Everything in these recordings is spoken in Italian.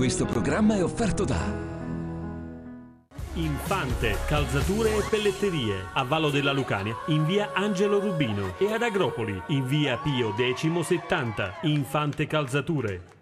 Questo programma è offerto da Infante, calzature e pelletterie a Vallo della Lucania in via Angelo Rubino e ad Agropoli in via Pio X 70 Infante Calzature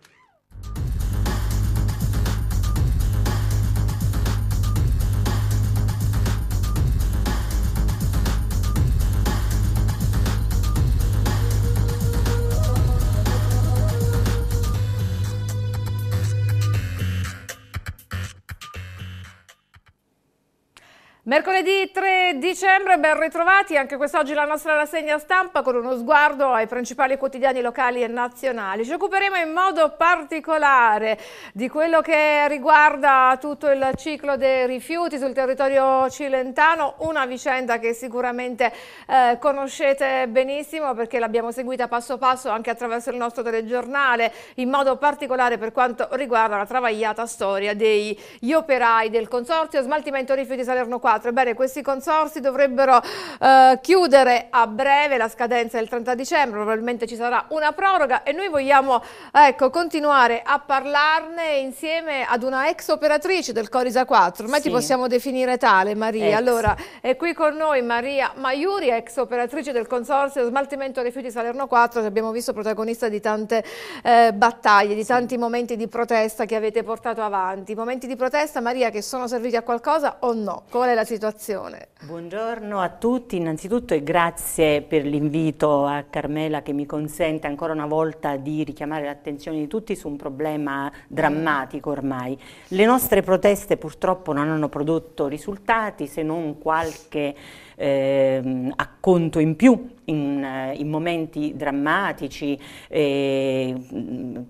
Mercoledì 3 dicembre, ben ritrovati anche quest'oggi la nostra rassegna stampa con uno sguardo ai principali quotidiani locali e nazionali. Ci occuperemo in modo particolare di quello che riguarda tutto il ciclo dei rifiuti sul territorio cilentano, una vicenda che sicuramente eh, conoscete benissimo perché l'abbiamo seguita passo passo anche attraverso il nostro telegiornale, in modo particolare per quanto riguarda la travagliata storia degli operai del Consorzio Smaltimento Rifiuti Salerno 4 2024. Ebbene, questi consorsi dovrebbero eh, chiudere a breve, la scadenza del 30 dicembre, probabilmente ci sarà una proroga e noi vogliamo ecco, continuare a parlarne insieme ad una ex operatrice del Corisa 4, ormai sì. ti possiamo definire tale Maria. Ex. Allora, è qui con noi Maria Maiuri, ex operatrice del Consorzio Smaltimento Rifiuti Salerno 4, che abbiamo visto protagonista di tante eh, battaglie, di tanti momenti di protesta che avete portato avanti. Momenti di protesta, Maria, che sono serviti a qualcosa o no? Qual è la situazione. Buongiorno a tutti innanzitutto e grazie per l'invito a Carmela che mi consente ancora una volta di richiamare l'attenzione di tutti su un problema drammatico ormai. Le nostre proteste purtroppo non hanno prodotto risultati se non qualche eh, acconto in più in, eh, in momenti drammatici, eh,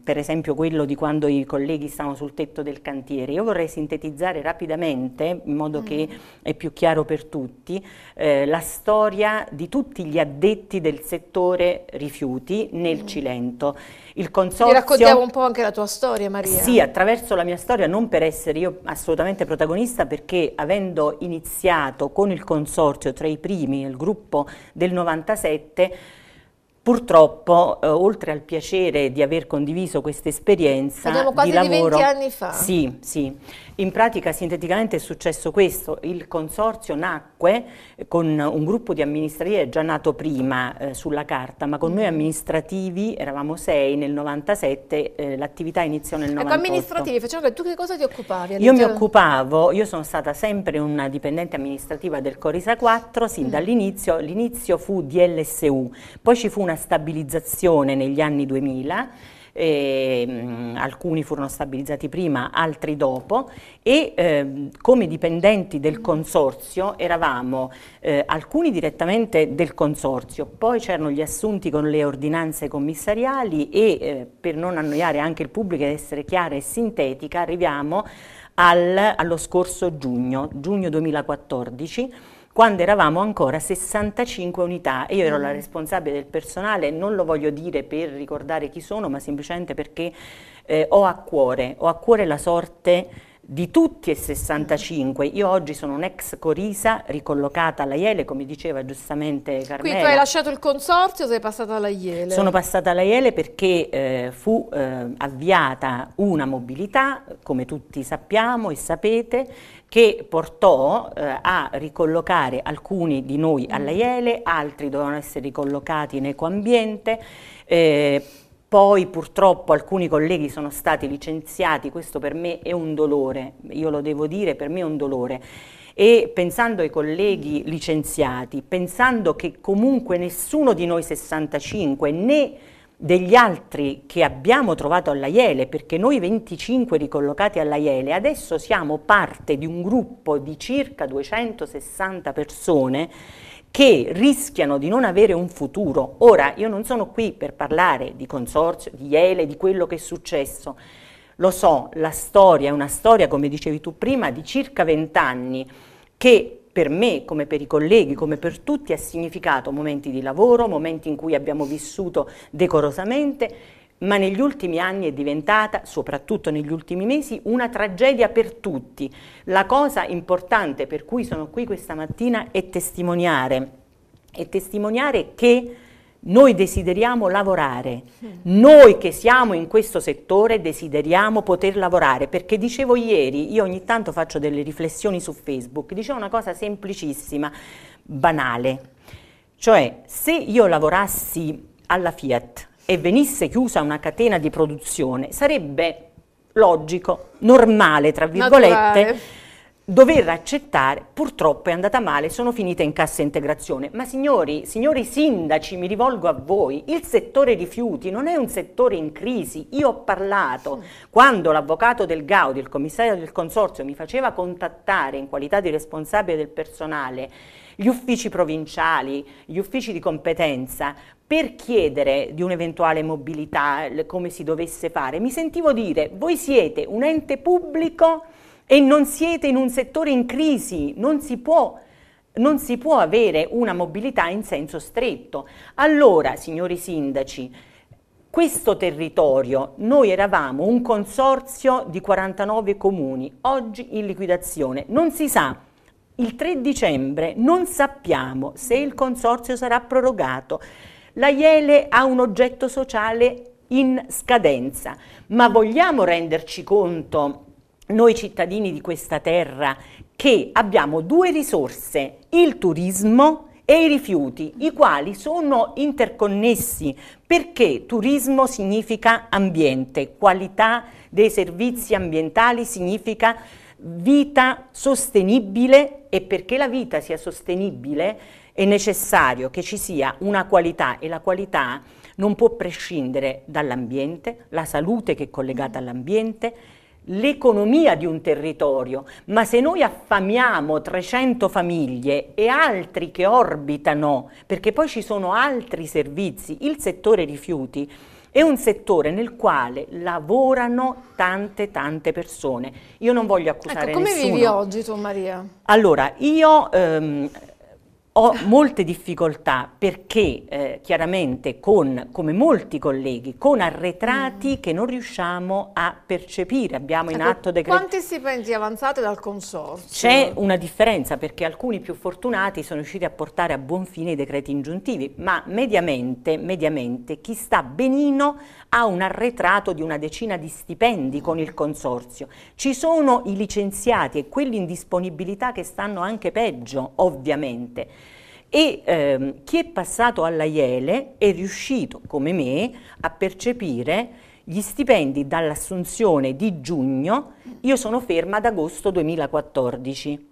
per esempio quello di quando i colleghi stavano sul tetto del cantiere. Io vorrei sintetizzare rapidamente, in modo mm. che è più chiaro per tutti, eh, la storia di tutti gli addetti del settore rifiuti nel mm. Cilento. Il consorzio... Ti raccontiamo un po' anche la tua storia, Maria. Sì, attraverso la mia storia, non per essere io assolutamente protagonista, perché avendo iniziato con il consorzio tra i primi, il gruppo del 96, 2007 Purtroppo, eh, oltre al piacere di aver condiviso questa esperienza Parliamo quasi di, lavoro, di 20 anni fa. Sì, sì. In pratica sinteticamente è successo questo, il consorzio nacque eh, con un gruppo di amministratori già nato prima eh, sulla carta, ma con noi mm-hmm. amministrativi eravamo sei nel 97, eh, l'attività iniziò nel 98. Ecco, amministrativi, facciamo tu che cosa ti occupavi? Io mi occupavo, io sono stata sempre una dipendente amministrativa del Corisa 4 sin mm. dall'inizio, l'inizio fu DLSU, poi ci fu una stabilizzazione negli anni 2000 eh, alcuni furono stabilizzati prima, altri dopo e eh, come dipendenti del consorzio eravamo eh, alcuni direttamente del consorzio, poi c'erano gli assunti con le ordinanze commissariali e eh, per non annoiare anche il pubblico ed essere chiara e sintetica arriviamo al, allo scorso giugno, giugno 2014 quando eravamo ancora 65 unità e io ero mm. la responsabile del personale, non lo voglio dire per ricordare chi sono, ma semplicemente perché eh, ho a cuore, ho a cuore la sorte di tutti e 65. Io oggi sono un'ex Corisa ricollocata alla Iele, come diceva giustamente Carmela. Quindi tu hai lasciato il consorzio o sei passata alla Iele? Sono passata alla Iele perché eh, fu eh, avviata una mobilità, come tutti sappiamo e sapete, che portò eh, a ricollocare alcuni di noi alla Iele, altri dovevano essere ricollocati in ecoambiente. Eh, poi purtroppo alcuni colleghi sono stati licenziati, questo per me è un dolore, io lo devo dire, per me è un dolore. E pensando ai colleghi licenziati, pensando che comunque nessuno di noi 65 né degli altri che abbiamo trovato alla Iele, perché noi 25 ricollocati alla Iele, adesso siamo parte di un gruppo di circa 260 persone che rischiano di non avere un futuro. Ora, io non sono qui per parlare di consorzio, di Iele, di quello che è successo. Lo so, la storia è una storia, come dicevi tu prima, di circa vent'anni che per me, come per i colleghi, come per tutti, ha significato momenti di lavoro, momenti in cui abbiamo vissuto decorosamente ma negli ultimi anni è diventata, soprattutto negli ultimi mesi, una tragedia per tutti. La cosa importante per cui sono qui questa mattina è testimoniare, è testimoniare che noi desideriamo lavorare, mm. noi che siamo in questo settore desideriamo poter lavorare, perché dicevo ieri, io ogni tanto faccio delle riflessioni su Facebook, dicevo una cosa semplicissima, banale, cioè se io lavorassi alla Fiat, e venisse chiusa una catena di produzione, sarebbe logico, normale, tra virgolette, Naturale. dover accettare, purtroppo è andata male, sono finite in cassa integrazione. Ma signori, signori sindaci, mi rivolgo a voi, il settore rifiuti non è un settore in crisi. Io ho parlato, quando l'avvocato del Gaudi, il commissario del consorzio, mi faceva contattare in qualità di responsabile del personale, gli uffici provinciali, gli uffici di competenza, per chiedere di un'eventuale mobilità, come si dovesse fare, mi sentivo dire, voi siete un ente pubblico e non siete in un settore in crisi, non si può non si può avere una mobilità in senso stretto. Allora, signori sindaci, questo territorio, noi eravamo un consorzio di 49 comuni, oggi in liquidazione, non si sa il 3 dicembre non sappiamo se il consorzio sarà prorogato. La Iele ha un oggetto sociale in scadenza, ma vogliamo renderci conto noi cittadini di questa terra che abbiamo due risorse, il turismo e i rifiuti, i quali sono interconnessi perché turismo significa ambiente, qualità dei servizi ambientali significa vita sostenibile e perché la vita sia sostenibile è necessario che ci sia una qualità e la qualità non può prescindere dall'ambiente, la salute che è collegata all'ambiente, l'economia di un territorio, ma se noi affamiamo 300 famiglie e altri che orbitano, perché poi ci sono altri servizi, il settore rifiuti, è un settore nel quale lavorano tante tante persone. Io non voglio accusare ecco, come nessuno. come vivi oggi tu Maria? Allora, io... Ehm, ho molte difficoltà perché eh, chiaramente con, come molti colleghi, con arretrati mm. che non riusciamo a percepire, abbiamo in ecco, atto decreti. Quanti stipendi avanzate dal consorzio? C'è una differenza perché alcuni più fortunati sono riusciti a portare a buon fine i decreti ingiuntivi, ma mediamente, mediamente chi sta benino ha un arretrato di una decina di stipendi con il consorzio, ci sono i licenziati e quelli in disponibilità che stanno anche peggio, ovviamente. E ehm, chi è passato alla Iele è riuscito, come me, a percepire gli stipendi dall'assunzione di giugno, io sono ferma ad agosto 2014.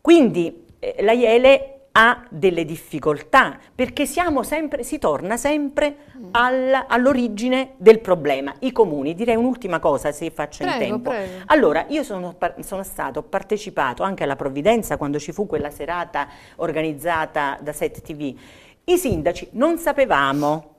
Quindi eh, la Iele ha delle difficoltà, perché siamo sempre, si torna sempre al, all'origine del problema, i comuni. Direi un'ultima cosa se faccio prego, in tempo. Prego. Allora, io sono, sono stato partecipato anche alla Provvidenza quando ci fu quella serata organizzata da Set TV. I sindaci non sapevamo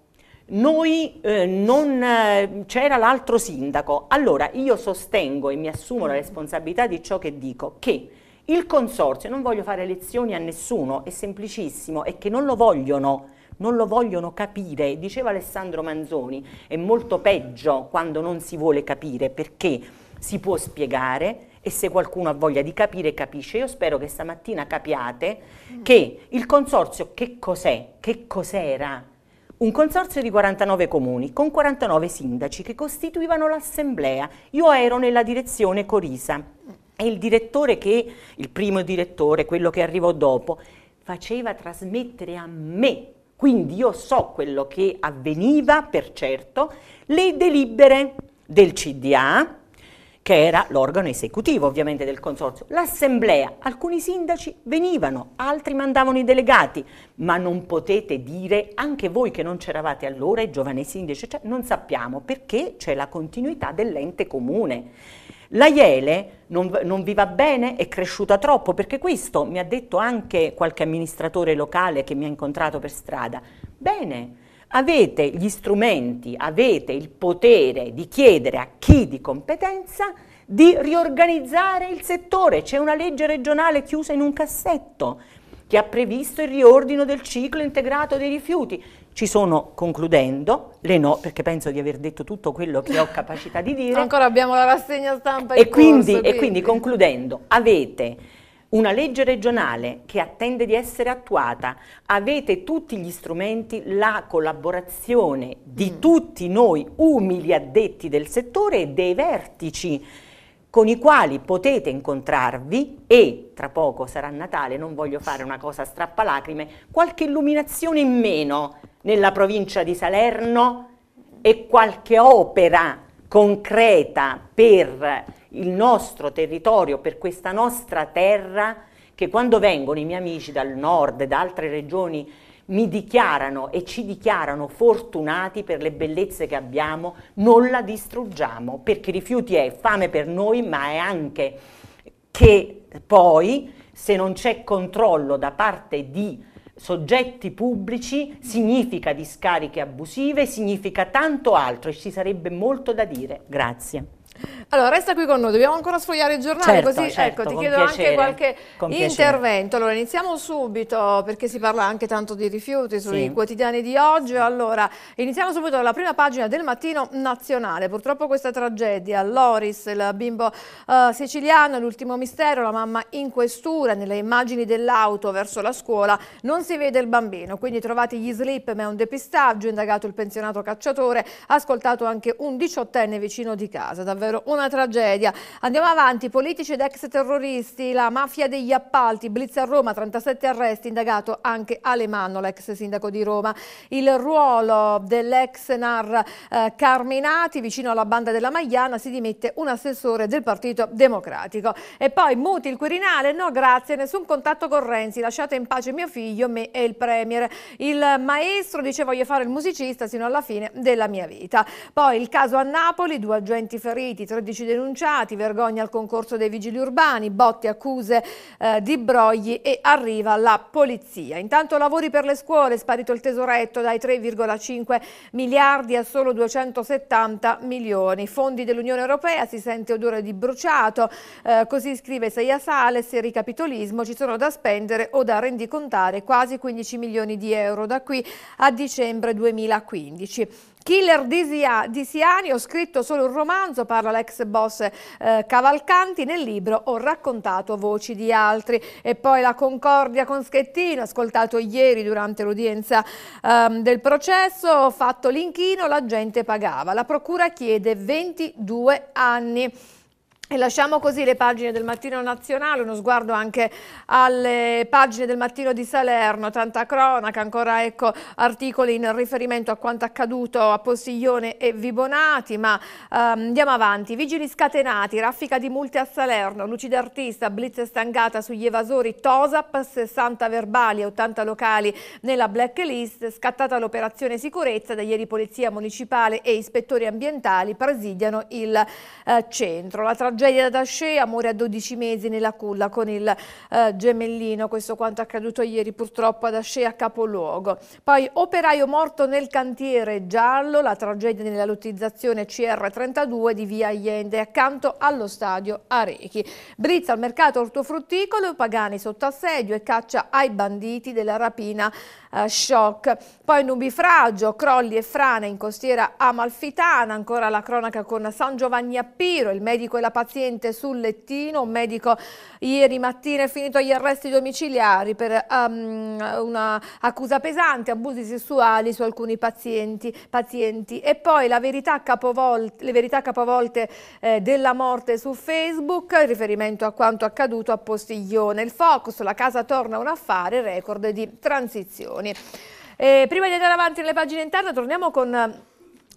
noi eh, non eh, c'era l'altro sindaco. Allora io sostengo e mi assumo la mm. responsabilità di ciò che dico, che il consorzio, non voglio fare lezioni a nessuno, è semplicissimo, è che non lo vogliono, non lo vogliono capire. Diceva Alessandro Manzoni, è molto peggio quando non si vuole capire perché si può spiegare e se qualcuno ha voglia di capire capisce. Io spero che stamattina capiate mm. che il consorzio che cos'è, che cos'era? Un consorzio di 49 comuni con 49 sindaci che costituivano l'assemblea. Io ero nella direzione Corisa. E il direttore che, il primo direttore, quello che arrivò dopo, faceva trasmettere a me, quindi io so quello che avveniva per certo, le delibere del CDA, che era l'organo esecutivo ovviamente del consorzio, l'assemblea, alcuni sindaci venivano, altri mandavano i delegati, ma non potete dire, anche voi che non c'eravate allora, i giovani sindaci, cioè, non sappiamo perché c'è la continuità dell'ente comune la Iele non, non, vi va bene, è cresciuta troppo, perché questo mi ha detto anche qualche amministratore locale che mi ha incontrato per strada. Bene, avete gli strumenti, avete il potere di chiedere a chi di competenza di riorganizzare il settore. C'è una legge regionale chiusa in un cassetto che ha previsto il riordino del ciclo integrato dei rifiuti. Ci sono, concludendo, le no, perché penso di aver detto tutto quello che ho capacità di dire. Ancora abbiamo la rassegna stampa e quindi, corso, quindi. E quindi, concludendo, avete una legge regionale che attende di essere attuata, avete tutti gli strumenti, la collaborazione di mm. tutti noi umili addetti del settore e dei vertici con i quali potete incontrarvi e tra poco sarà Natale, non voglio fare una cosa strappalacrime, qualche illuminazione in meno nella provincia di Salerno e qualche opera concreta per il nostro territorio, per questa nostra terra, che quando vengono i miei amici dal nord, da altre regioni mi dichiarano e ci dichiarano fortunati per le bellezze che abbiamo, non la distruggiamo, perché rifiuti è fame per noi, ma è anche che poi se non c'è controllo da parte di soggetti pubblici significa discariche abusive, significa tanto altro e ci sarebbe molto da dire. Grazie. Allora, resta qui con noi, dobbiamo ancora sfogliare il giornale, certo, così certo, ecco, ti chiedo piacere, anche qualche intervento. Allora, iniziamo subito, perché si parla anche tanto di rifiuti sui sì. quotidiani di oggi. Allora, iniziamo subito dalla prima pagina del mattino nazionale. Purtroppo questa tragedia, Loris, il bimbo uh, siciliano, l'ultimo mistero, la mamma in questura, nelle immagini dell'auto verso la scuola, non si vede il bambino, quindi trovati gli slip, ma è un depistaggio, indagato il pensionato cacciatore, ascoltato anche un diciottenne vicino di casa. Davvero numero, una tragedia. Andiamo avanti, politici ed ex terroristi, la mafia degli appalti, blitz a Roma, 37 arresti, indagato anche Alemanno, l'ex sindaco di Roma. Il ruolo dell'ex NAR eh, Carminati, vicino alla banda della Magliana, si dimette un assessore del Partito Democratico. E poi Muti, il Quirinale, no grazie, nessun contatto con Renzi, lasciate in pace mio figlio, me e il Premier. Il maestro dice voglio fare il musicista sino alla fine della mia vita. Poi il caso a Napoli, due agenti feriti, pentiti, 13 denunciati, vergogna al concorso dei vigili urbani, botti, accuse eh, di brogli e arriva la polizia. Intanto lavori per le scuole, sparito il tesoretto dai 3,5 miliardi a solo 270 milioni. Fondi dell'Unione Europea, si sente odore di bruciato, eh, così scrive Seia Sales, il ricapitolismo, ci sono da spendere o da rendicontare quasi 15 milioni di euro da qui a dicembre 2015. Killer di Siani, ho scritto solo un romanzo, parla l'ex boss eh, Cavalcanti, nel libro ho raccontato voci di altri. E poi la concordia con Schettino, ascoltato ieri durante l'udienza ehm, del processo, ho fatto l'inchino, la gente pagava. La procura chiede 22 anni. E lasciamo così le pagine del Mattino Nazionale, uno sguardo anche alle pagine del Mattino di Salerno, tanta cronaca, ancora ecco, articoli in riferimento a quanto accaduto a Postiglione e Vibonati, ma ehm, andiamo avanti. Vigili scatenati, raffica di multe a Salerno, lucida artista, blitz stangata sugli evasori, Tosap, 60 verbali e 80 locali nella blacklist, scattata l'operazione sicurezza, da ieri Polizia Municipale e ispettori ambientali presidiano il eh, centro. La tragedia ad Ascè, amore a 12 mesi nella culla con il eh, gemellino, questo quanto accaduto ieri purtroppo ad Ascea a capoluogo. Poi operaio morto nel cantiere giallo, la tragedia nella lottizzazione CR32 di via Allende accanto allo stadio Arechi. Brizza al mercato ortofrutticolo, Pagani sotto assedio e caccia ai banditi della rapina eh, shock. Poi nubifragio, crolli e frane in costiera amalfitana, ancora la cronaca con San Giovanni Appiro, il medico e la paziente paziente sul lettino, un medico ieri mattina è finito agli arresti domiciliari per um, una accusa pesante, abusi sessuali su alcuni pazienti. pazienti. E poi la verità capovolte, le verità capovolte eh, della morte su Facebook, in riferimento a quanto accaduto a Postiglione. Il focus, la casa torna un affare, record di transizioni. Eh, prima di andare avanti nelle pagine interne torniamo con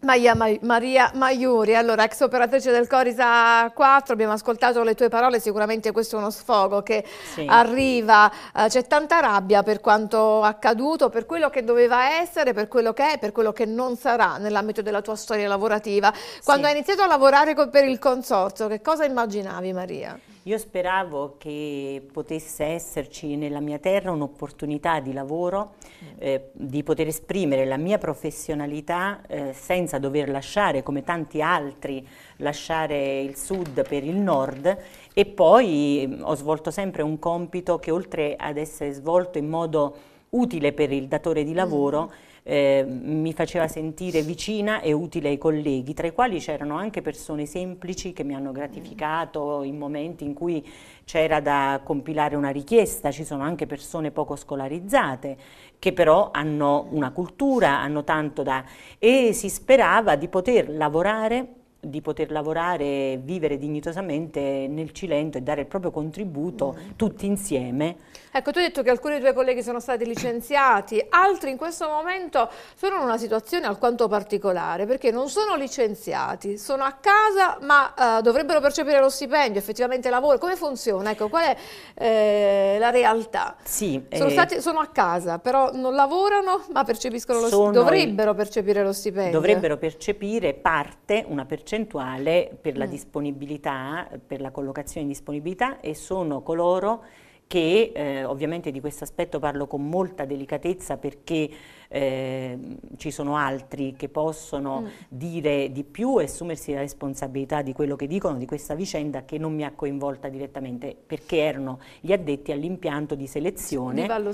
Maria, Maria Maiuri, allora ex operatrice del Corisa 4, abbiamo ascoltato le tue parole, sicuramente questo è uno sfogo che sì. arriva, eh, c'è tanta rabbia per quanto accaduto, per quello che doveva essere, per quello che è, per quello che non sarà nell'ambito della tua storia lavorativa. Quando sì. hai iniziato a lavorare per il consorzio, che cosa immaginavi Maria? Io speravo che potesse esserci nella mia terra un'opportunità di lavoro, mm. eh, di poter esprimere la mia professionalità eh, senza dover lasciare, come tanti altri, lasciare il sud per il nord e poi mm, ho svolto sempre un compito che oltre ad essere svolto in modo utile per il datore di mm. lavoro, mm Ehm, mi faceva sentire vicina e utile ai colleghi, tra i quali c'erano anche persone semplici che mi hanno gratificato in momenti in cui c'era da compilare una richiesta, ci sono anche persone poco scolarizzate che però hanno una cultura, hanno tanto da... e si sperava di poter lavorare di poter lavorare, vivere dignitosamente nel Cilento e dare il proprio contributo mm. tutti insieme Ecco, tu hai detto che alcuni tuoi colleghi sono stati licenziati, altri in questo momento sono in una situazione alquanto particolare, perché non sono licenziati, sono a casa ma eh, dovrebbero percepire lo stipendio, effettivamente lavoro. Come funziona? Ecco, qual è eh, la realtà? Sì, sono, eh, stati, sono, a casa, però non lavorano ma percepiscono lo stipendio, dovrebbero percepire lo stipendio. Dovrebbero percepire parte, una percentuale per la mm. disponibilità, per la collocazione in disponibilità e sono coloro che eh, ovviamente di questo aspetto parlo con molta delicatezza perché eh, ci sono altri che possono mm. dire di più e assumersi la responsabilità di quello che dicono di questa vicenda che non mi ha coinvolta direttamente perché erano gli addetti all'impianto di selezione di Vallo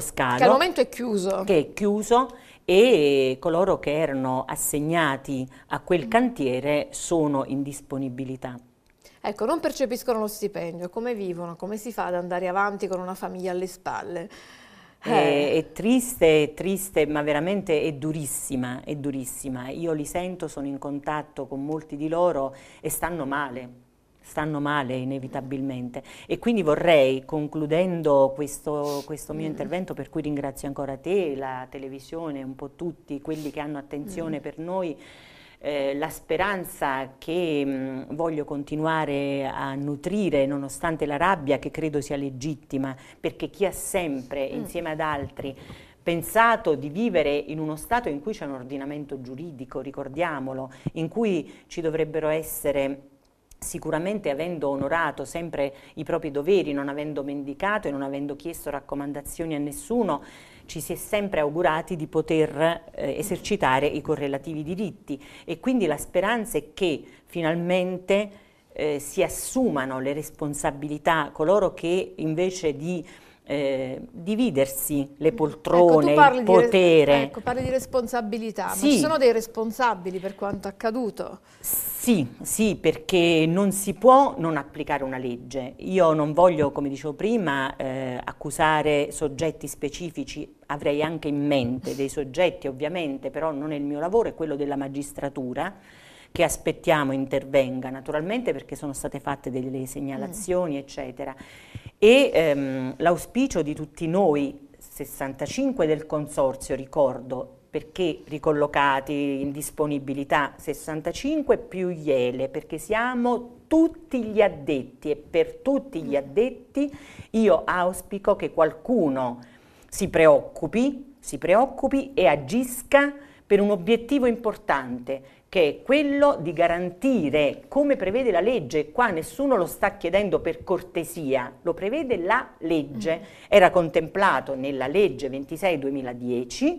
Scalo, che al momento è chiuso. Che è chiuso e coloro che erano assegnati a quel mm. cantiere sono in disponibilità. Ecco, non percepiscono lo stipendio, come vivono, come si fa ad andare avanti con una famiglia alle spalle? Eh, è, è, eh. triste, è triste, ma veramente è durissima, è durissima. Io li sento, sono in contatto con molti di loro e stanno male, stanno male inevitabilmente. E quindi vorrei, concludendo questo, questo mio mm. intervento, per cui ringrazio ancora te, la televisione, un po' tutti quelli che hanno attenzione mm. per noi, eh, la speranza che mh, mm, voglio continuare a nutrire nonostante la rabbia che credo sia legittima, perché chi ha sempre, mm. insieme ad altri, pensato di vivere in uno Stato in cui c'è un ordinamento giuridico, ricordiamolo, in cui ci dovrebbero essere sicuramente avendo onorato sempre i propri doveri, non avendo mendicato e non avendo chiesto raccomandazioni a nessuno, ci si è sempre augurati di poter eh, esercitare i correlativi diritti e quindi la speranza è che finalmente eh, si assumano le responsabilità coloro che invece di eh, dividersi le ecco, poltrone, ecco, il potere. ecco, parli di responsabilità, sì. ma ci sono dei responsabili per quanto accaduto? Sì, sì, perché non si può non applicare una legge. Io non voglio, come dicevo prima, eh, accusare soggetti specifici, avrei anche in mente dei soggetti ovviamente, però non è il mio lavoro, è quello della magistratura che aspettiamo intervenga naturalmente perché sono state fatte delle mm. segnalazioni mm. eccetera e ehm, l'auspicio di tutti noi, 65 del consorzio, ricordo, perché ricollocati in disponibilità 65 più IELE, perché siamo tutti gli addetti e per tutti gli addetti io auspico che qualcuno si preoccupi, si preoccupi e agisca per un obiettivo importante, che è quello di garantire, come prevede la legge, qua nessuno lo sta chiedendo per cortesia, lo prevede la legge, mm. era contemplato nella legge 26-2010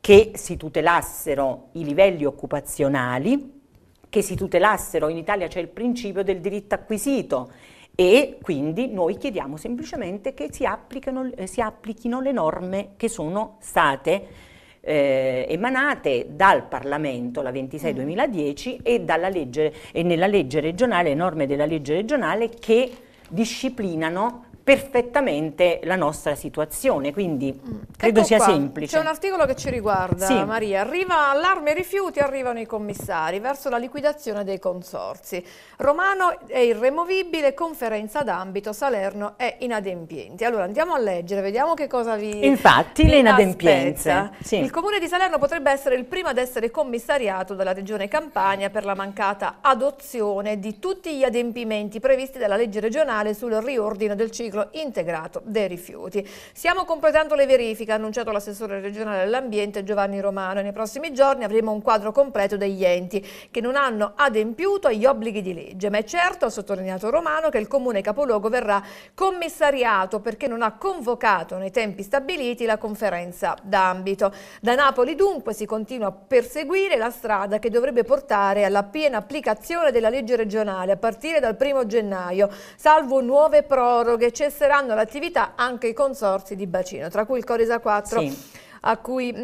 che si tutelassero i livelli occupazionali, che si tutelassero, in Italia c'è il principio del diritto acquisito e quindi noi chiediamo semplicemente che si, eh, si applichino le norme che sono state eh, emanate dal Parlamento, la 26-2010, mm. e, e nella legge regionale, norme della legge regionale che disciplinano perfettamente la nostra situazione, quindi mm. credo ecco sia qua. semplice. C'è un articolo che ci riguarda, sì. Maria. Arriva allarme rifiuti, arrivano i commissari verso la liquidazione dei consorzi. Romano è irremovibile, conferenza d'ambito, Salerno è inadempiente. Allora andiamo a leggere, vediamo che cosa vi Infatti vi le inadempienze. Sì. Il comune di Salerno potrebbe essere il primo ad essere commissariato dalla regione Campania per la mancata adozione di tutti gli adempimenti previsti dalla legge regionale sul riordino del ciclo ciclo integrato dei rifiuti. Stiamo completando le verifiche, ha annunciato l'assessore regionale dell'ambiente Giovanni Romano e nei prossimi giorni avremo un quadro completo degli enti che non hanno adempiuto agli obblighi di legge, ma è certo, ha sottolineato Romano, che il comune capoluogo verrà commissariato perché non ha convocato nei tempi stabiliti la conferenza d'ambito. Da Napoli dunque si continua a perseguire la strada che dovrebbe portare alla piena applicazione della legge regionale a partire dal 1 gennaio, salvo nuove proroghe cesseranno l'attività anche i consorzi di bacino, tra cui il Corisa 4. Sì a cui mh,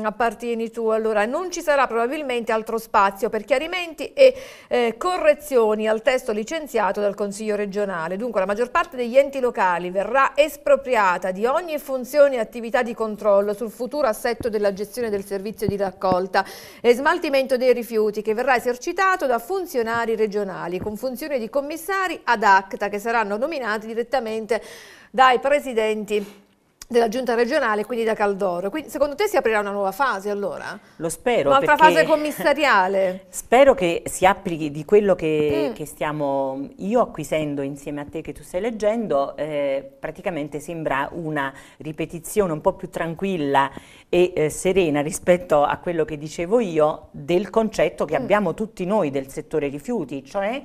mm, appartieni tu. Allora, non ci sarà probabilmente altro spazio per chiarimenti e eh, correzioni al testo licenziato dal Consiglio regionale. Dunque, la maggior parte degli enti locali verrà espropriata di ogni funzione e attività di controllo sul futuro assetto della gestione del servizio di raccolta e smaltimento dei rifiuti che verrà esercitato da funzionari regionali con funzione di commissari ad acta che saranno nominati direttamente dai presidenti della giunta regionale, quindi da Caldoro. Quindi, secondo te si aprirà una nuova fase allora? Lo spero. Un'altra fase commissariale. spero che si applichi di quello che, mm. che, stiamo io acquisendo insieme a te che tu stai leggendo, eh, praticamente sembra una ripetizione un po' più tranquilla e eh, serena rispetto a quello che dicevo io del concetto che mm. abbiamo tutti noi del settore rifiuti, cioè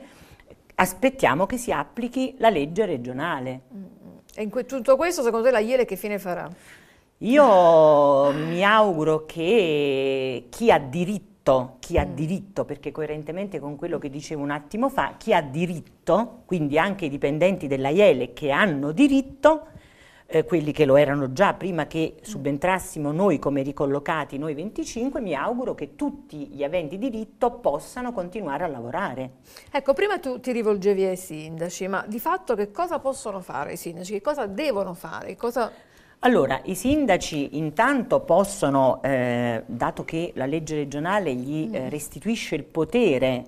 aspettiamo che si applichi la legge regionale. Mm e in que- tutto questo, secondo te, la Iele che fine farà? Io mi auguro che chi ha diritto, chi ha mm. diritto, perché coerentemente con quello che dicevo un attimo fa, chi ha diritto, quindi anche i dipendenti della Iele che hanno diritto, eh, quelli che lo erano già prima che subentrassimo noi come ricollocati, noi 25, mi auguro che tutti gli aventi diritto possano continuare a lavorare. Ecco, prima tu ti rivolgevi ai sindaci, ma di fatto che cosa possono fare i sindaci? Che cosa devono fare? Cosa... Allora, i sindaci intanto possono, eh, dato che la legge regionale gli eh, mm. restituisce il potere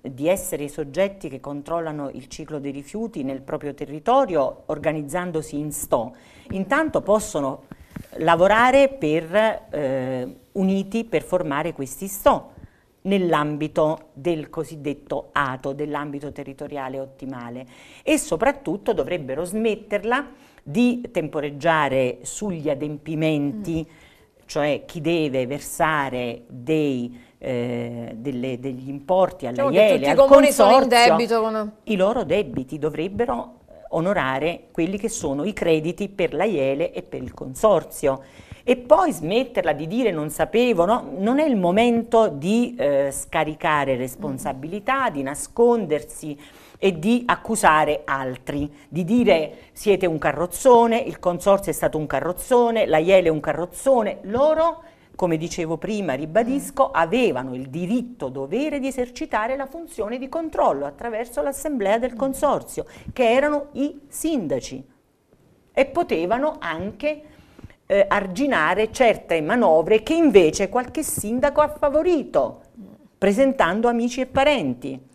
di essere i soggetti che controllano il ciclo dei rifiuti nel proprio territorio organizzandosi in sto. Intanto possono lavorare per, eh, uniti per formare questi sto nell'ambito del cosiddetto ATO, dell'ambito territoriale ottimale e soprattutto dovrebbero smetterla di temporeggiare sugli adempimenti, mm. cioè chi deve versare dei eh, delle, degli importi alla diciamo IELE, al consorzio, con... i loro debiti dovrebbero eh, onorare quelli che sono i crediti per la IELE e per il consorzio. E poi smetterla di dire non sapevo, no? non è il momento di eh, scaricare responsabilità, di nascondersi e di accusare altri, di dire siete un carrozzone, il consorzio è stato un carrozzone, la IELE è un carrozzone, loro come dicevo prima, ribadisco, avevano il diritto dovere di esercitare la funzione di controllo attraverso l'assemblea del consorzio, che erano i sindaci e potevano anche eh, arginare certe manovre che invece qualche sindaco ha favorito, presentando amici e parenti.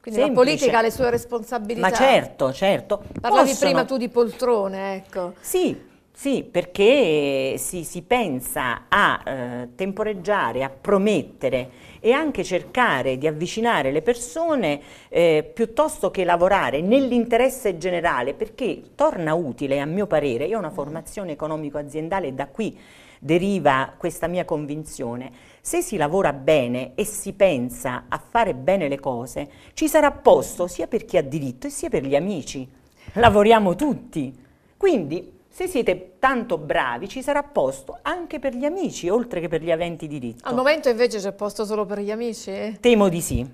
Quindi Semplice. la politica ha le sue responsabilità. Ma certo, certo. Parlavi Possono. prima tu di poltrone, ecco. Sì, sì, perché si, si pensa a eh, temporeggiare, a promettere e anche cercare di avvicinare le persone eh, piuttosto che lavorare nell'interesse generale, perché torna utile, a mio parere, io ho una mm. formazione economico-aziendale da qui deriva questa mia convinzione. Se si lavora bene e si pensa a fare bene le cose, ci sarà posto sia per chi ha diritto e sia per gli amici. Lavoriamo tutti. Quindi se siete tanto bravi ci sarà posto anche per gli amici, oltre che per gli aventi diritto. Al momento invece c'è posto solo per gli amici? Temo di sì,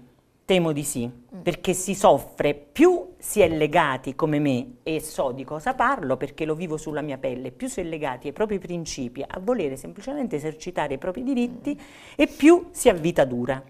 temo di sì, mm. perché si soffre più si è legati come me, e so di cosa parlo perché lo vivo sulla mia pelle, più si è legati ai propri principi, a volere semplicemente esercitare i propri diritti mm. e più si ha vita dura.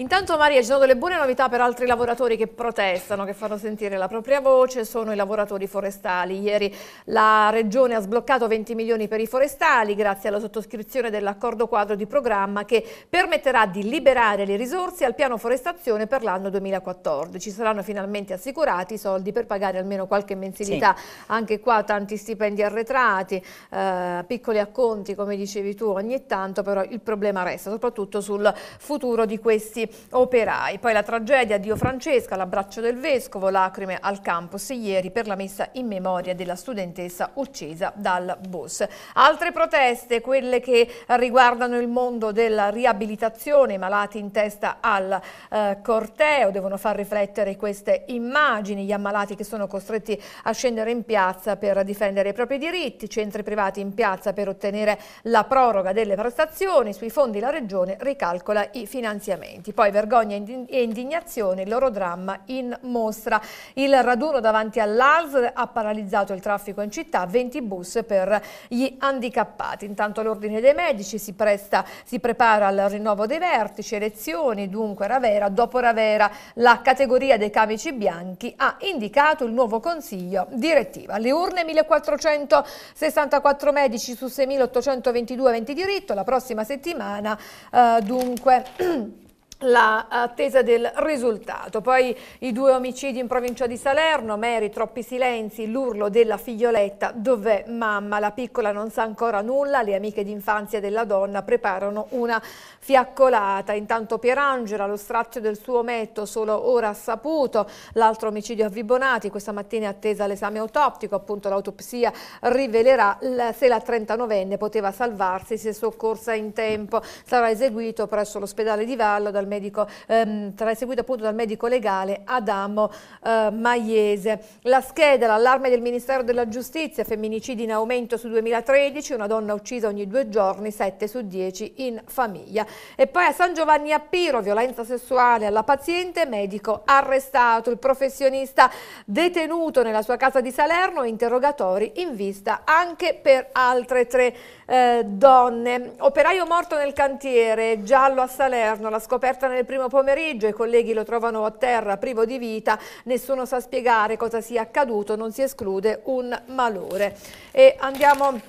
Intanto Maria, ci sono delle buone novità per altri lavoratori che protestano, che fanno sentire la propria voce, sono i lavoratori forestali. Ieri la Regione ha sbloccato 20 milioni per i forestali grazie alla sottoscrizione dell'accordo quadro di programma che permetterà di liberare le risorse al piano forestazione per l'anno 2014. Ci saranno finalmente assicurati i soldi per pagare almeno qualche mensilità, sì. anche qua tanti stipendi arretrati, eh, piccoli acconti come dicevi tu ogni tanto, però il problema resta soprattutto sul futuro di questi operai. Poi la tragedia di O Francesca, l'abbraccio del vescovo, lacrime al campus ieri per la messa in memoria della studentessa uccisa dal bus. Altre proteste, quelle che riguardano il mondo della riabilitazione, i malati in testa al eh, corteo, devono far riflettere queste immagini, gli ammalati che sono costretti a scendere in piazza per difendere i propri diritti, centri privati in piazza per ottenere la proroga delle prestazioni, sui fondi la Regione ricalcola i finanziamenti poi vergogna e indignazione, il loro dramma in mostra. Il raduno davanti all'ASL ha paralizzato il traffico in città, 20 bus per gli handicappati. Intanto l'Ordine dei Medici si, presta, si prepara al rinnovo dei vertici, elezioni, dunque Ravera, dopo Ravera la categoria dei camici bianchi ha indicato il nuovo consiglio direttiva. Le urne 1464 medici su 6822 20 diritto, la prossima settimana eh, dunque l'attesa la del risultato. Poi i due omicidi in provincia di Salerno, Mary, troppi silenzi, l'urlo della figlioletta, dov'è mamma? La piccola non sa ancora nulla, le amiche d'infanzia della donna preparano una fiaccolata. Intanto Pierangela, lo strazio del suo ometto, solo ora saputo, l'altro omicidio a Vibonati, questa mattina è attesa l'esame autoptico, appunto l'autopsia rivelerà se la 39enne poteva salvarsi se soccorsa in tempo. Sarà eseguito presso l'ospedale di Vallo dal medico, ehm, sarà eseguito appunto dal medico legale Adamo eh, Maiese. La scheda, l'allarme del Ministero della Giustizia, femminicidi in aumento su 2013, una donna uccisa ogni due giorni, 7 su 10 in famiglia. E poi a San Giovanni Appiro, violenza sessuale alla paziente, medico arrestato, il professionista detenuto nella sua casa di Salerno, interrogatori in vista anche per altre tre eh, donne. Operaio morto nel cantiere, giallo a Salerno, la scoperta scoperta nel primo pomeriggio, i colleghi lo trovano a terra privo di vita, nessuno sa spiegare cosa sia accaduto, non si esclude un malore. E andiamo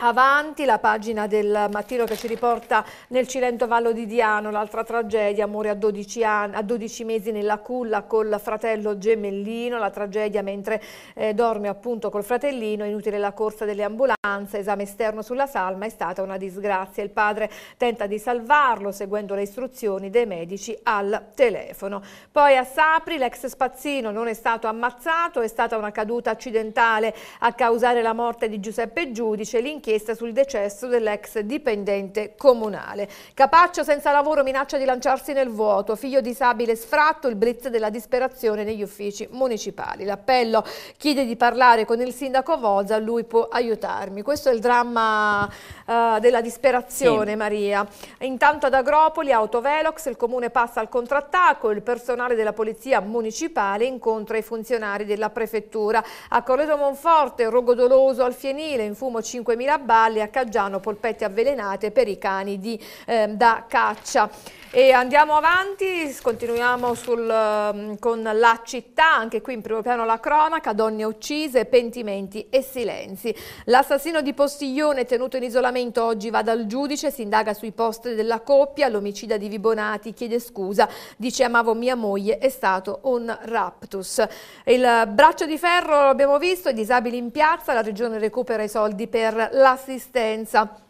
Avanti la pagina del mattino che ci riporta nel Cilento Vallo di Diano, l'altra tragedia, amore a 12, anni, a 12, mesi nella culla col fratello gemellino, la tragedia mentre eh, dorme appunto col fratellino, inutile la corsa delle ambulanze, esame esterno sulla salma, è stata una disgrazia. Il padre tenta di salvarlo seguendo le istruzioni dei medici al telefono. Poi a Sapri l'ex spazzino non è stato ammazzato, è stata una caduta accidentale a causare la morte di Giuseppe Giudice, l'inchiesta d'inchiesta sul decesso dell'ex dipendente comunale. Capaccio senza lavoro minaccia di lanciarsi nel vuoto, figlio disabile sfratto, il blitz della disperazione negli uffici municipali. L'appello chiede di parlare con il sindaco Vozza, lui può aiutarmi. Questo è il dramma uh, della disperazione sì. Maria. Intanto ad Agropoli, autovelox, il comune passa al contrattacco, il personale della polizia municipale incontra i funzionari della prefettura. A Corredo Monforte, Rogodoloso al Fienile, in fumo 5.000 Caballi, a Caggiano polpette avvelenate per i cani di, eh, da caccia. E andiamo avanti, continuiamo sul, ehm, con la città, anche qui in primo piano la cronaca, donne uccise, pentimenti e silenzi. L'assassino di Postiglione tenuto in isolamento oggi va dal giudice, si indaga sui post della coppia, l'omicida di Vibonati chiede scusa, dice amavo mia moglie, è stato un raptus. Il braccio di ferro l'abbiamo visto, i disabili in piazza, la regione recupera i soldi per la dell'assistenza.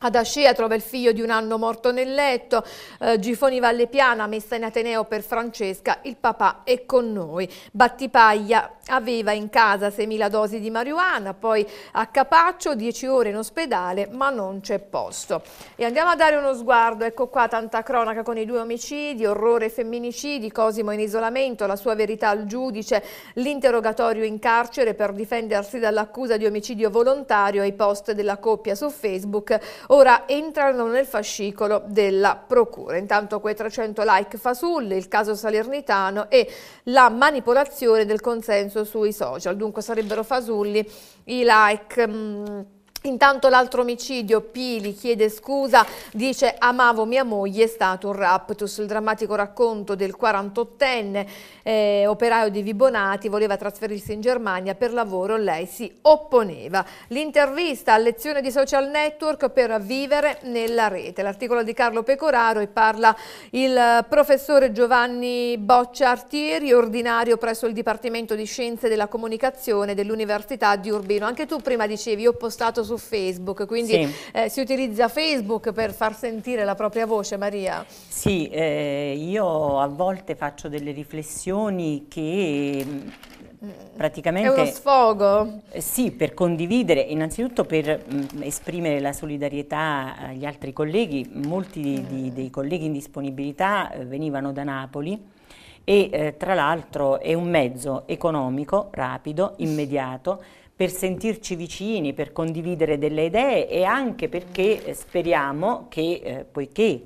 Ad Ascea trova il figlio di un anno morto nel letto, eh, Gifoni Vallepiana messa in Ateneo per Francesca, il papà è con noi. Battipaglia aveva in casa 6.000 dosi di marijuana, poi a Capaccio 10 ore in ospedale ma non c'è posto. E andiamo a dare uno sguardo, ecco qua tanta cronaca con i due omicidi, orrore e femminicidi, Cosimo in isolamento, la sua verità al giudice, l'interrogatorio in carcere per difendersi dall'accusa di omicidio volontario ai post della coppia su Facebook ora entrano nel fascicolo della procura. Intanto quei 300 like fasulli, il caso salernitano e la manipolazione del consenso sui social. Dunque sarebbero fasulli i like... Mh, mm, Intanto l'altro omicidio, Pili chiede scusa, dice amavo mia moglie, è stato un raptus. Il drammatico racconto del 48enne eh, operaio di Vibonati voleva trasferirsi in Germania per lavoro, lei si opponeva. L'intervista a lezione di social network per vivere nella rete. L'articolo di Carlo Pecoraro e parla il professore Giovanni Boccia Artieri, ordinario presso il Dipartimento di Scienze della Comunicazione dell'Università di Urbino. Anche tu prima dicevi, ho postato su Facebook, quindi sì. eh, si utilizza Facebook per far sentire la propria voce, Maria? Sì, eh, io a volte faccio delle riflessioni che mm, mm. praticamente... È uno sfogo? Eh, sì, per condividere, innanzitutto per mh, mm, esprimere la solidarietà agli altri colleghi, molti di, di, dei colleghi in disponibilità eh, venivano da Napoli e eh, tra l'altro è un mezzo economico, rapido, immediato, per sentirci vicini, per condividere delle idee e anche perché eh, speriamo che, eh, poiché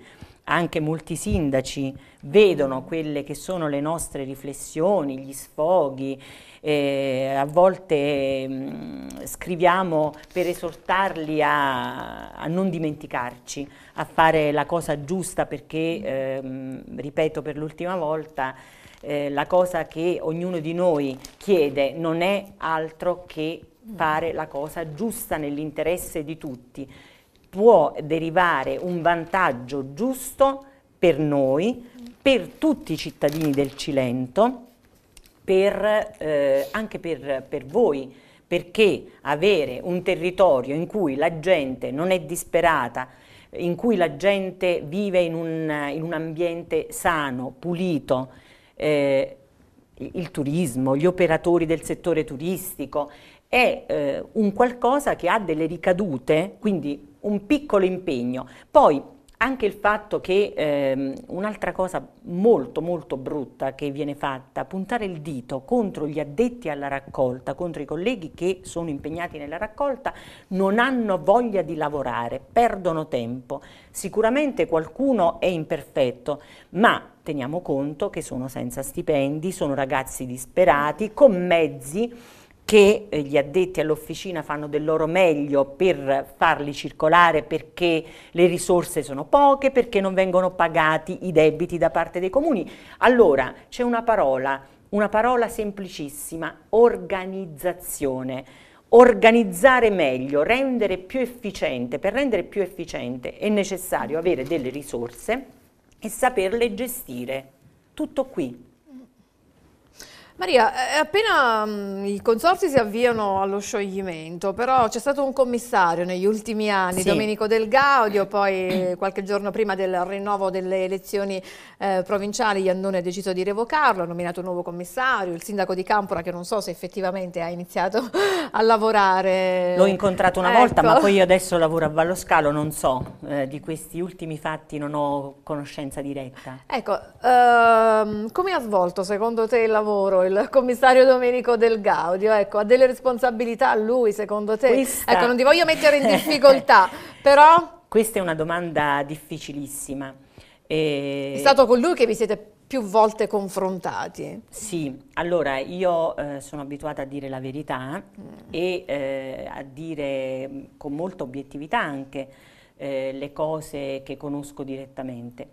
anche molti sindaci vedono quelle che sono le nostre riflessioni, gli sfoghi, eh, a volte mh, mm, scriviamo per esortarli a, a, non dimenticarci, a fare la cosa giusta perché, ehm, ripeto per l'ultima volta, eh, la cosa che ognuno di noi chiede non è altro che fare la cosa giusta nell'interesse di tutti. Può derivare un vantaggio giusto per noi, per tutti i cittadini del Cilento per, eh, anche per, per voi, perché avere un territorio in cui la gente non è disperata, in cui la gente vive in un, in un ambiente sano, pulito, eh, il turismo, gli operatori del settore turistico, è eh, un qualcosa che ha delle ricadute, quindi un piccolo impegno. Poi anche il fatto che ehm, un'altra cosa molto molto brutta che viene fatta, puntare il dito contro gli addetti alla raccolta, contro i colleghi che sono impegnati nella raccolta, non hanno voglia di lavorare, perdono tempo. Sicuramente qualcuno è imperfetto, ma teniamo conto che sono senza stipendi, sono ragazzi disperati, con mezzi che eh, gli addetti all'officina fanno del loro meglio per farli circolare perché le risorse sono poche, perché non vengono pagati i debiti da parte dei comuni. Allora c'è una parola, una parola semplicissima, organizzazione. Organizzare meglio, rendere più efficiente, per rendere più efficiente è necessario avere delle risorse e saperle gestire. Tutto qui. Maria, eh, eh, appena mm, i consorsi si avviano allo scioglimento, però c'è stato un commissario negli ultimi anni, sì. Domenico Del Gaudio, poi eh, qualche giorno prima del rinnovo delle elezioni eh, provinciali Iannone ha deciso di revocarlo, ha nominato un nuovo commissario, il sindaco di Campora che non so se effettivamente ha iniziato a lavorare. L'ho incontrato una ecco. volta, ma ecco. poi io adesso lavoro a Valloscalo, non so, eh, di questi ultimi fatti non ho conoscenza diretta. Ecco, ehm, come ha svolto secondo te il lavoro? il commissario Domenico Del Gaudio, ecco, ha delle responsabilità lui secondo te? Questa... Ecco, non ti voglio mettere in difficoltà, però... Questa è una domanda difficilissima. E... È stato con lui che vi siete più volte confrontati. Sì, allora io eh, sono abituata a dire la verità mm. e eh, a dire mm, con molta obiettività anche eh, le cose che conosco direttamente.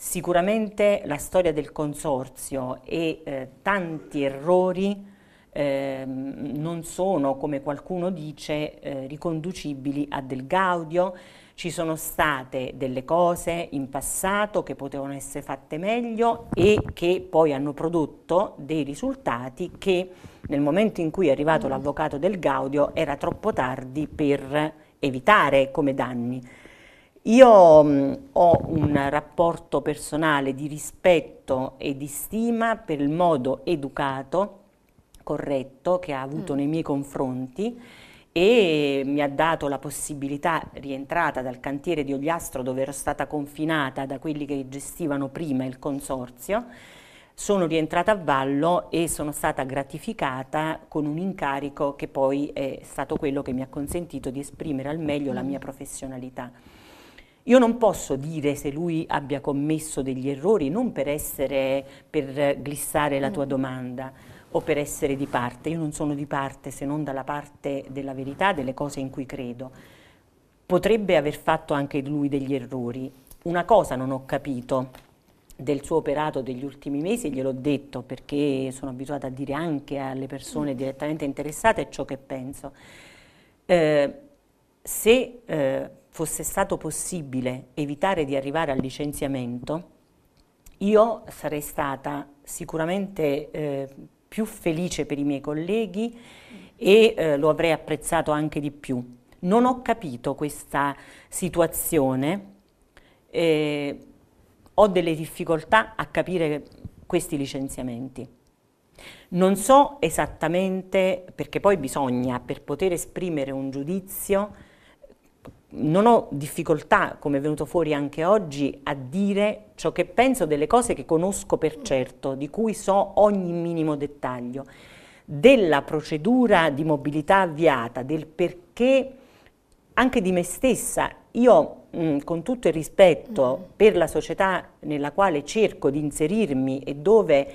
Sicuramente la storia del consorzio e eh, tanti errori eh, non sono, come qualcuno dice, eh, riconducibili a Del Gaudio, ci sono state delle cose in passato che potevano essere fatte meglio e che poi hanno prodotto dei risultati che nel momento in cui è arrivato mm. l'avvocato del Gaudio era troppo tardi per evitare come danni. Io mh, mm, ho un rapporto personale di rispetto e di stima per il modo educato, corretto, che ha avuto mm. nei miei confronti e mi ha dato la possibilità, rientrata dal cantiere di Ogliastro dove ero stata confinata da quelli che gestivano prima il consorzio, sono rientrata a Vallo e sono stata gratificata con un incarico che poi è stato quello che mi ha consentito di esprimere al meglio mm. la mia professionalità. Io non posso dire se lui abbia commesso degli errori, non per, essere, per glissare la tua mm. domanda o per essere di parte, io non sono di parte se non dalla parte della verità, delle cose in cui credo. Potrebbe aver fatto anche lui degli errori. Una cosa non ho capito del suo operato degli ultimi mesi, gliel'ho detto perché sono abituata a dire anche alle persone mm. direttamente interessate ciò che penso. Eh, se eh, fosse stato possibile evitare di arrivare al licenziamento, io sarei stata sicuramente eh, più felice per i miei colleghi e eh, lo avrei apprezzato anche di più. Non ho capito questa situazione, eh, ho delle difficoltà a capire questi licenziamenti. Non so esattamente, perché poi bisogna, per poter esprimere un giudizio, non ho difficoltà, come è venuto fuori anche oggi, a dire ciò che penso delle cose che conosco per certo, di cui so ogni minimo dettaglio, della procedura di mobilità avviata, del perché anche di me stessa. Io, mh, mm, con tutto il rispetto mm. per la società nella quale cerco di inserirmi e dove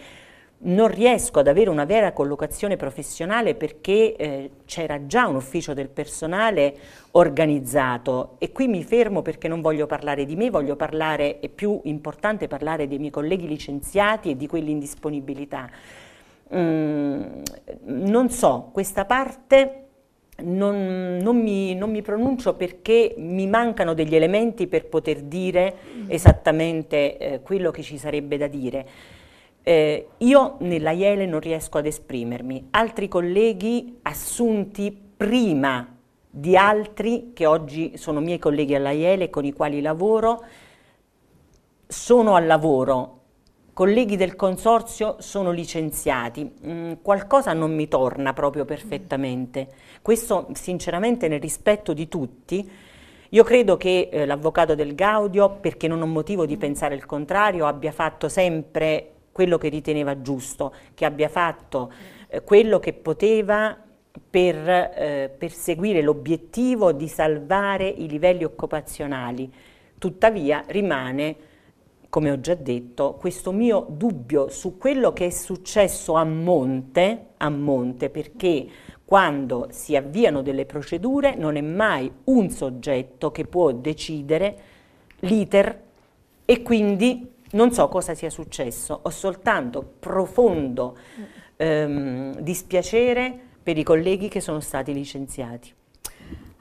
non riesco ad avere una vera collocazione professionale perché eh, c'era già un ufficio del personale organizzato e qui mi fermo perché non voglio parlare di me, voglio parlare, è più importante parlare dei miei colleghi licenziati e di quelli in disponibilità. Mm, non so, questa parte... Non, non, mi, non, mi, pronuncio perché mi mancano degli elementi per poter dire mm. esattamente eh, quello che ci sarebbe da dire. Eh, io nella Iele non riesco ad esprimermi, altri colleghi assunti prima di altri che oggi sono miei colleghi alla Iele con i quali lavoro, sono al lavoro, colleghi del consorzio sono licenziati, mm, qualcosa non mi torna proprio perfettamente. Questo sinceramente nel rispetto di tutti, io credo che eh, l'avvocato del Gaudio, perché non ho motivo di pensare il contrario, abbia fatto sempre quello che riteneva giusto, che abbia fatto eh, quello che poteva per eh, perseguire l'obiettivo di salvare i livelli occupazionali. Tuttavia rimane, come ho già detto, questo mio dubbio su quello che è successo a monte, a monte perché quando si avviano delle procedure non è mai un soggetto che può decidere l'iter e quindi non so cosa sia successo, ho soltanto profondo mm. ehm, dispiacere per i colleghi che sono stati licenziati.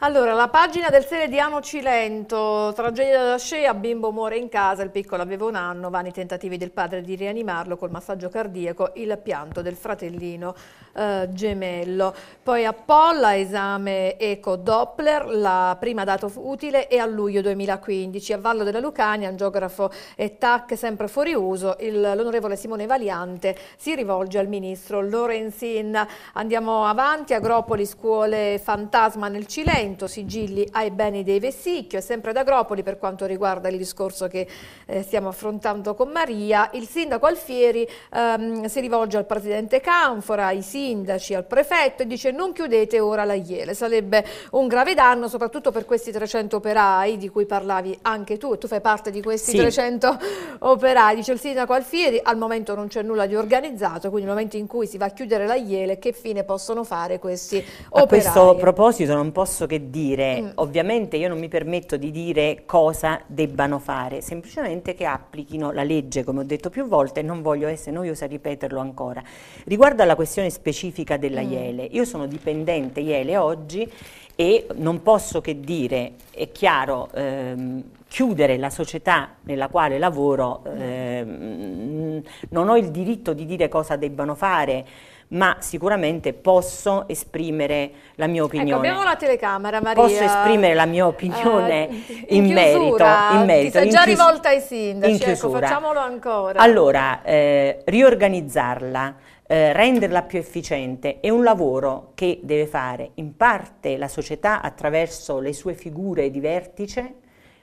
Allora, la pagina del Serediano Cilento, tragedia della Scea, bimbo muore in casa, il piccolo aveva un anno, vani tentativi del padre di rianimarlo col massaggio cardiaco, il pianto del fratellino eh, gemello. Poi a Polla, esame eco-Doppler, la prima data utile è a luglio 2015. A Vallo della Lucania, angiografo e TAC sempre fuori uso, l'onorevole Simone Valiante si rivolge al ministro Lorenzin. Andiamo avanti, Agropoli, scuole fantasma nel Cilento 100 sigilli ai beni dei Vessicchio e sempre ad Agropoli per quanto riguarda il discorso che eh, stiamo affrontando con Maria, il sindaco Alfieri ehm, si rivolge al presidente Canfora, ai sindaci, al prefetto e dice non chiudete ora la Iele, sarebbe un grave danno soprattutto per questi 300 operai di cui parlavi anche tu, tu fai parte di questi sì. 300 operai, dice il sindaco Alfieri, al momento non c'è nulla di organizzato, quindi nel momento in cui si va a chiudere la Iele che fine possono fare questi operai? A questo proposito non posso che dire. Mm. Ovviamente io non mi permetto di dire cosa debbano fare, semplicemente che applichino la legge, come ho detto più volte, e non voglio essere noiosa a ripeterlo ancora. Riguardo alla questione specifica della mm. Iele, io sono dipendente Iele oggi e non posso che dire, è chiaro, ehm, chiudere la società nella quale lavoro, eh, non ho il diritto di dire cosa debbano fare, ma sicuramente posso esprimere la mia ecco, opinione. Ecco, abbiamo la telecamera, Maria. Posso esprimere la mia opinione eh, in, in merito. In merito. Ti sei già rivolta ai sindaci, ecco, facciamolo ancora. Allora, eh, riorganizzarla, eh, renderla più efficiente è un lavoro che deve fare in parte la società attraverso le sue figure di vertice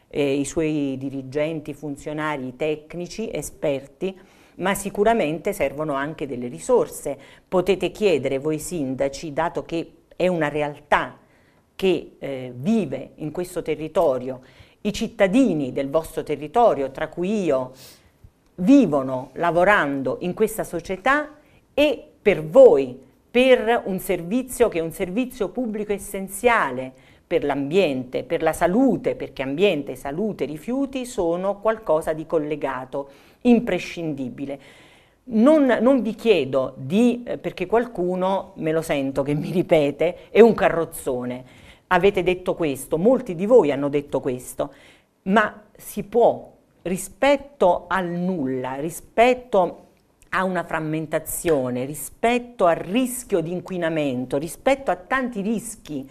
eh, i suoi dirigenti, funzionari, tecnici, esperti, ma sicuramente servono anche delle risorse. Potete chiedere voi sindaci, dato che è una realtà che eh, vive in questo territorio, i cittadini del vostro territorio, tra cui io, vivono lavorando in questa società e per voi, per un servizio che è un servizio pubblico essenziale, per l'ambiente, per la salute, perché ambiente, salute, rifiuti sono qualcosa di collegato, imprescindibile. Non, non, vi chiedo di, eh, perché qualcuno, me lo sento che mi ripete, è un carrozzone. Avete detto questo, molti di voi hanno detto questo, ma si può, rispetto al nulla, rispetto a una frammentazione, rispetto al rischio di inquinamento, rispetto a tanti rischi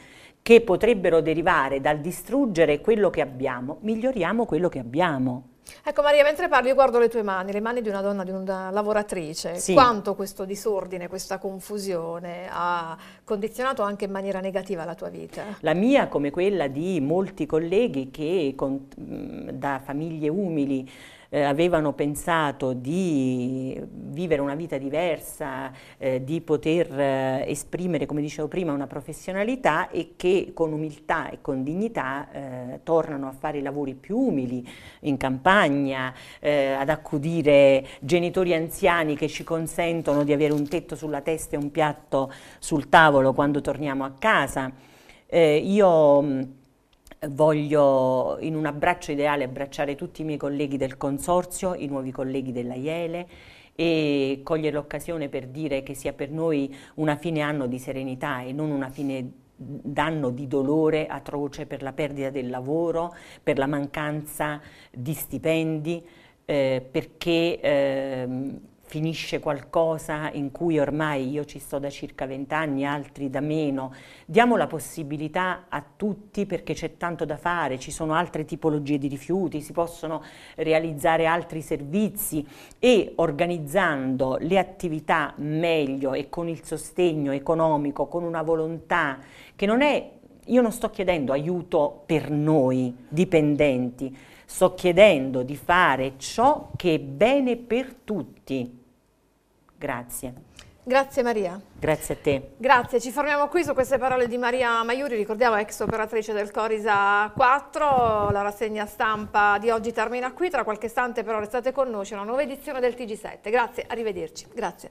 che potrebbero derivare dal distruggere quello che abbiamo, miglioriamo quello che abbiamo. Ecco Maria, mentre parli io guardo le tue mani, le mani di una donna, di una lavoratrice, sì. quanto questo disordine, questa confusione ha condizionato anche in maniera negativa la tua vita? La mia come quella di molti colleghi che con, da famiglie umili eh, avevano pensato di vivere una vita diversa, eh, di poter eh, esprimere, come dicevo prima, una professionalità e che con umiltà e con dignità eh, tornano a fare i lavori più umili in campagna, eh, ad accudire genitori anziani che ci consentono di avere un tetto sulla testa e un piatto sul tavolo quando torniamo a casa. Eh, io voglio in un abbraccio ideale abbracciare tutti i miei colleghi del Consorzio, i nuovi colleghi della Iele e cogliere l'occasione per dire che sia per noi una fine anno di serenità e non una fine danno di dolore atroce per la perdita del lavoro, per la mancanza di stipendi, eh, perché ehm, finisce qualcosa in cui ormai io ci sto da circa vent'anni, altri da meno. Diamo la possibilità a tutti perché c'è tanto da fare, ci sono altre tipologie di rifiuti, si possono realizzare altri servizi e organizzando le attività meglio e con il sostegno economico, con una volontà che non è, io non sto chiedendo aiuto per noi dipendenti, sto chiedendo di fare ciò che è bene per tutti Grazie. Grazie Maria. Grazie a te. Grazie, ci fermiamo qui su queste parole di Maria Maiuri, ricordiamo ex operatrice del Corisa 4, la rassegna stampa di oggi termina qui, tra qualche istante però restate con noi, c'è una nuova edizione del TG7. Grazie, arrivederci. Grazie.